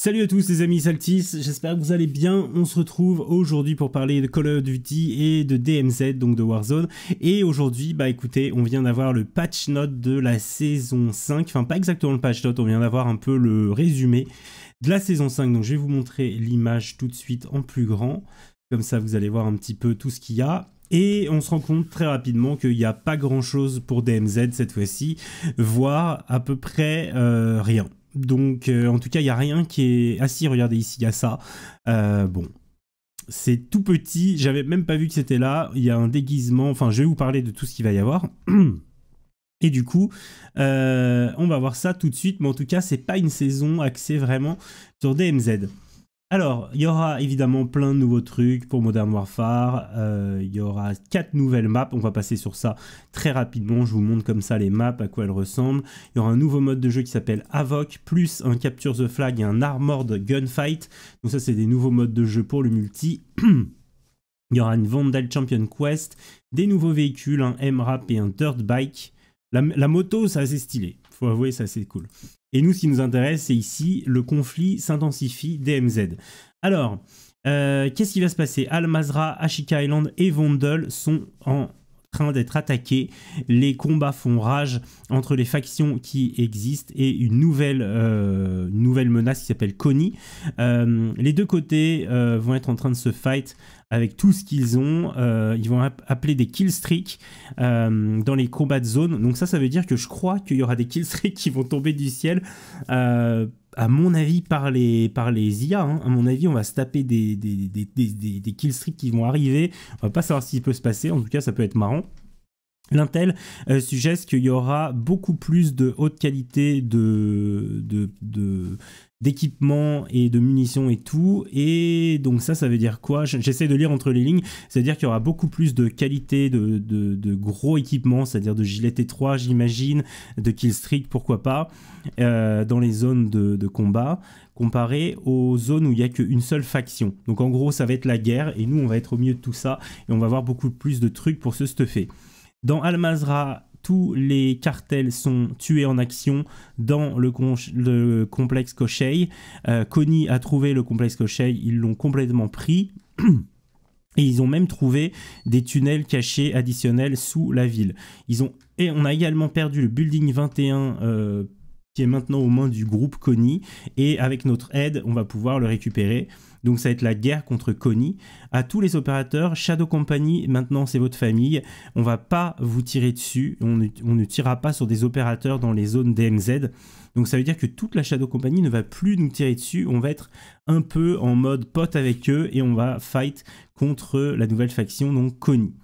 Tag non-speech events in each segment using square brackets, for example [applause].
Salut à tous les amis Saltis, j'espère que vous allez bien. On se retrouve aujourd'hui pour parler de Call of Duty et de DMZ, donc de Warzone. Et aujourd'hui, bah écoutez, on vient d'avoir le patch note de la saison 5. Enfin, pas exactement le patch note, on vient d'avoir un peu le résumé de la saison 5. Donc je vais vous montrer l'image tout de suite en plus grand. Comme ça, vous allez voir un petit peu tout ce qu'il y a. Et on se rend compte très rapidement qu'il n'y a pas grand chose pour DMZ cette fois-ci, voire à peu près euh, rien. Donc, euh, en tout cas, il n'y a rien qui est... Ah si, regardez ici, il y a ça. Euh, bon, c'est tout petit. J'avais même pas vu que c'était là. Il y a un déguisement. Enfin, je vais vous parler de tout ce qu'il va y avoir. [clears throat] Et du coup, euh, on va voir ça tout de suite. Mais en tout cas, c'est pas une saison axée vraiment sur DMZ. Alors, il y aura évidemment plein de nouveaux trucs pour Modern Warfare. Euh, il y aura quatre nouvelles maps. On va passer sur ça très rapidement. Je vous montre comme ça les maps, à quoi elles ressemblent. Il y aura un nouveau mode de jeu qui s'appelle Avoc, plus un Capture the Flag et un Armored Gunfight. Donc ça, c'est des nouveaux modes de jeu pour le multi. [clears throat] il y aura une Vandal Champion Quest, des nouveaux véhicules, un M-Rap et un Dirt Bike. La, moto, ça c'est stylé. Faut avouer, ça c'est cool. Et nous, ce qui nous intéresse, c'est ici, le conflit s'intensifie DMZ. Alors, euh, qu'est-ce qui va se passer Almazra, mazra Ashika Island et Vondel sont en train d'être attaqué. Les combats font rage entre les factions qui existent et une nouvelle, euh, nouvelle menace qui s'appelle Connie. Euh, les deux côtés euh, vont être en train de se fight avec tout ce qu'ils ont. ils vont appeler des killstreaks dans les combats de zone. Donc ça, ça veut dire que je crois qu'il y aura des killstreaks [laughs] qui vont tomber du ciel à mon avis, par les, par les IA. Hein, à mon avis, on va se taper des, des, des, killstreaks qui vont arriver. On va pas savoir ce qui peut se passer. En tout cas, ça peut être marrant. L'intel euh, suggère qu'il y aura beaucoup plus de haute qualité de, et de munitions et tout. Et donc ça, ça veut dire quoi J'essaie de lire entre les lignes. C'est-à-dire qu'il y aura beaucoup plus de qualité de, gros équipements, c'est-à-dire de gilets T3, j'imagine, de killstreak, pourquoi pas, euh, dans les zones de, de, combat, comparé aux zones où il n'y a qu'une seule faction. Donc en gros, ça va être la guerre, et nous, on va être au milieu de tout ça, et on va avoir beaucoup plus de trucs pour se stuffer. Dans Almazra, tous les cartels sont tués en action dans le, complexe Kochei. Connie euh, a trouvé le complexe Kochei, ils l'ont complètement pris. Et ils ont même trouvé des tunnels cachés additionnels sous la ville. Ils ont, et on a également perdu le building 21 euh, qui est maintenant aux mains du groupe Connie. Et avec notre aide, on va pouvoir le récupérer donc ça va être la guerre contre Connie. À tous les opérateurs, Shadow Company, maintenant c'est votre famille, on va pas vous tirer dessus, on ne, on ne tirera pas sur des opérateurs dans les zones DMZ. Donc ça veut dire que toute la Shadow Company ne va plus nous tirer dessus, on va être un peu en mode pote avec eux et on va fight contre la nouvelle faction, donc Connie.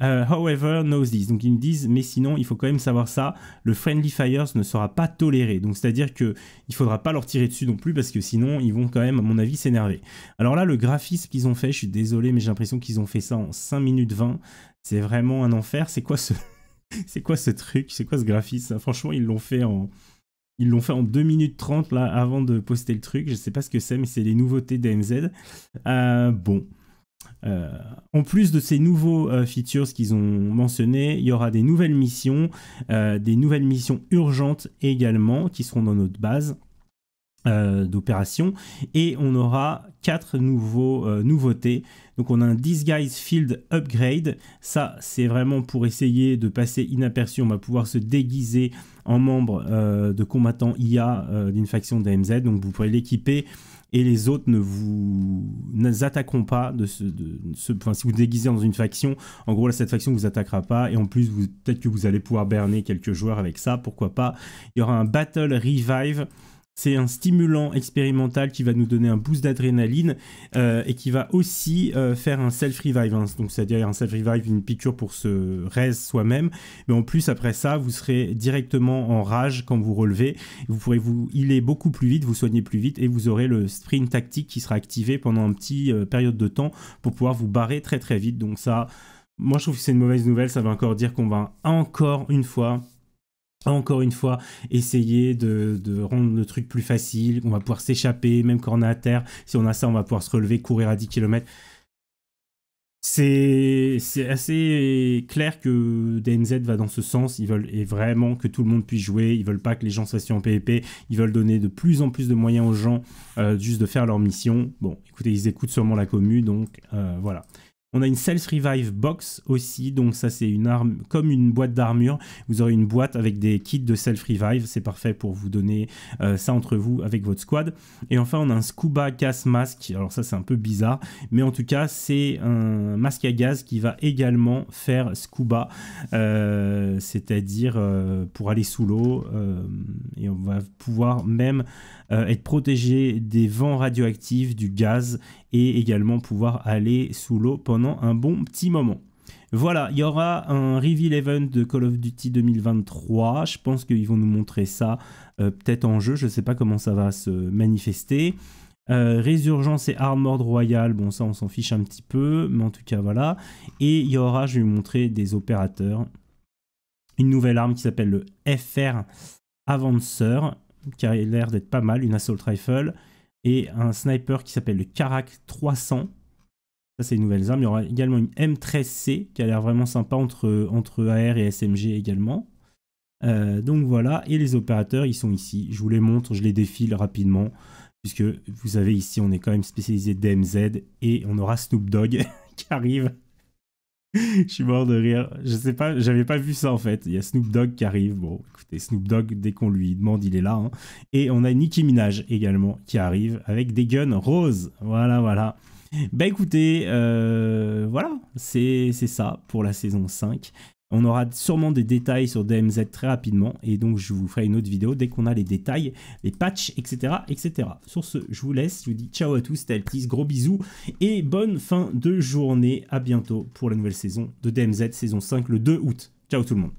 Euh, however, knows this. Donc ils me disent, mais sinon, il faut quand même savoir ça. Le friendly fires ne sera pas toléré. Donc c'est-à-dire que il faudra pas leur tirer dessus non plus parce que sinon, ils vont quand même, à mon avis, s'énerver. Alors là, le graphisme qu'ils ont fait, je suis désolé, mais j'ai l'impression qu'ils ont fait ça en 5 minutes 20. C'est vraiment un enfer. C'est quoi ce, [laughs] c'est quoi ce truc C'est quoi ce graphisme Franchement, ils l'ont fait en ils l'ont fait en 2 minutes 30 là avant de poster le truc. Je sais pas ce que c'est, mais c'est les nouveautés d'AMZ. Euh, bon. Euh, en plus de ces nouveaux euh, features qu'ils ont mentionnés, il y aura des nouvelles missions, euh, des nouvelles missions urgentes également qui seront dans notre base. Euh, d'opération et on aura quatre nouveaux euh, nouveautés donc on a un disguise field upgrade ça c'est vraiment pour essayer de passer inaperçu on va pouvoir se déguiser en membre euh, de combattant IA d'une faction d'AMZ donc vous pourrez l'équiper et les autres ne vous attaqueront pas de ce, enfin, si vous, vous déguisez dans une faction en gros là, cette faction vous attaquera pas et en plus peut-être que vous allez pouvoir berner quelques joueurs avec ça pourquoi pas il y aura un battle revive c'est un stimulant expérimental qui va nous donner un boost d'adrénaline euh, et qui va aussi euh, faire un self-revive. Hein. donc, c'est-à-dire un self-revive, une piqûre pour se raise soi-même. Mais en plus, après ça, vous serez directement en rage quand vous relevez. Vous pourrez vous healer beaucoup plus vite, vous soigner plus vite et vous aurez le sprint tactique qui sera activé pendant un petit euh, période de temps pour pouvoir vous barrer très très vite. Donc, ça. Moi, je trouve que c'est une mauvaise nouvelle. Ça va encore dire qu'on va encore une fois encore une fois, essayer de, rendre le truc plus facile. On va pouvoir s'échapper, même quand on est à terre. Si on a ça, on va pouvoir se relever, courir à 10 km. C'est assez clair que DnZ va dans ce sens. Ils veulent vraiment que tout le monde puisse jouer. Ils veulent pas que les gens soient en PvP. Ils veulent donner de plus en plus de moyens aux gens euh, juste de faire leur mission. Bon, écoutez, ils écoutent sûrement la commu, donc euh, voilà. On a une Self Revive Box aussi, donc ça c'est une arme comme une boîte d'armure. Vous aurez une boîte avec des kits de Self Revive, c'est parfait pour vous donner euh, ça entre vous avec votre squad. Et enfin on a un Scuba Gas Mask, alors ça c'est un peu bizarre, mais en tout cas c'est un masque à gaz qui va également faire scuba, euh, c'est-à-dire euh, pour aller sous l'eau et on va pouvoir même être protégé des vents radioactifs, du gaz et également pouvoir aller sous l'eau pendant un bon petit moment. Voilà, il y aura un reveal event de Call of Duty 2023. Je pense qu'ils vont nous montrer ça euh, peut-être en jeu. Je ne sais pas comment ça va se manifester. Euh, Résurgence et Armored Royal, bon ça on s'en fiche un petit peu, mais en tout cas voilà. Et il y aura, je vais vous montrer des opérateurs. Une nouvelle arme qui s'appelle le FR Avancer, qui a l'air d'être pas mal, une Assault Rifle et un sniper qui s'appelle le Karak 300. Ça, c'est une nouvelles armes. Il y aura également une M13C qui a l'air vraiment sympa entre, entre AR et SMG également. Euh, donc voilà, et les opérateurs, ils sont ici. Je vous les montre, je les défile rapidement, puisque vous avez ici, on est quand même spécialisé DMZ, et on aura Snoop Dogg [laughs] qui arrive je suis mort de rire. Je sais pas, j'avais pas vu ça en fait. Il y a Snoop Dogg qui arrive. Bon, écoutez, Snoop Dogg, dès qu'on lui demande, il est là. Hein. Et on a Nicki Minaj également qui arrive avec des guns roses. Voilà, voilà. Bah écoutez, euh, voilà, c'est ça pour la saison 5. On aura sûrement des détails sur DMZ très rapidement et donc je vous ferai une autre vidéo dès qu'on a les détails, les patchs, etc., etc. Sur ce, je vous laisse, je vous dis ciao à tous, c'était gros bisous et bonne fin de journée. À bientôt pour la nouvelle saison de DMZ, saison 5 le 2 août. Ciao tout le monde.